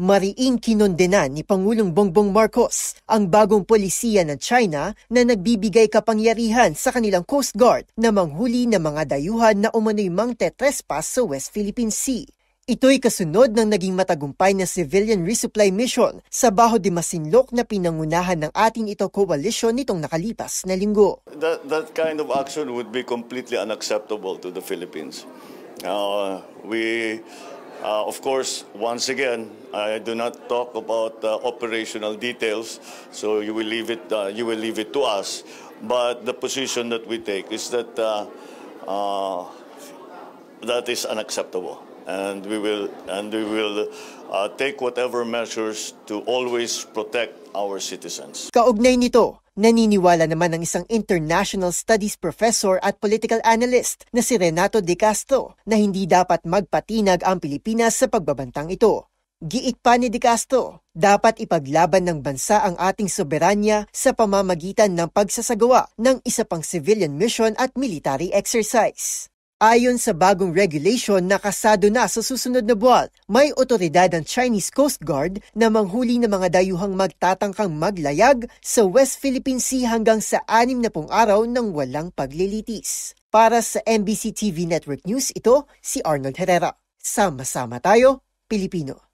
Mariing kinondena ni Pangulong Bongbong Marcos ang bagong polisiya ng China na nagbibigay kapangyarihan sa kanilang Coast Guard na manghuli ng mga dayuhan na umano'y mang tetrespas sa West Philippine Sea. Ito'y kasunod ng naging matagumpay na civilian resupply mission sa Baho de Masinloc na pinangunahan ng ating ito koalisyon nitong nakalipas na linggo. That, that kind of action would be completely unacceptable to the Philippines. Uh, we Uh, of course, once again, I do not talk about uh, operational details, so you will leave it. Uh, you will leave it to us. But the position that we take is that uh, uh, that is unacceptable. and we will and we will uh, take whatever measures to always protect our citizens. Kaugnay nito, naniniwala naman ng isang international studies professor at political analyst na si Renato De Castro na hindi dapat magpatinag ang Pilipinas sa pagbabantang ito. Giit pa ni De Castro, dapat ipaglaban ng bansa ang ating soberanya sa pamamagitan ng pagsasagawa ng isa pang civilian mission at military exercise. Ayon sa bagong regulation na kasado na sa susunod na buwan, may otoridad ang Chinese Coast Guard na manghuli ng mga dayuhang magtatangkang maglayag sa West Philippine Sea hanggang sa anim na pong araw ng walang paglilitis. Para sa MBC TV Network News, ito si Arnold Herrera. Sama-sama tayo, Pilipino.